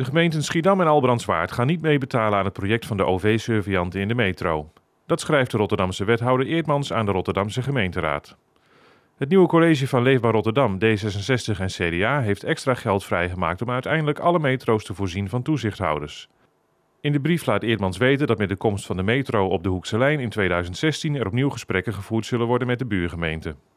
De gemeenten Schiedam en Albrandswaard gaan niet meebetalen aan het project van de OV-surveillanten in de metro. Dat schrijft de Rotterdamse wethouder Eertmans aan de Rotterdamse gemeenteraad. Het nieuwe college van Leefbaar Rotterdam, D66 en CDA heeft extra geld vrijgemaakt om uiteindelijk alle metro's te voorzien van toezichthouders. In de brief laat Eertmans weten dat met de komst van de metro op de Hoekse Lijn in 2016 er opnieuw gesprekken gevoerd zullen worden met de buurgemeenten.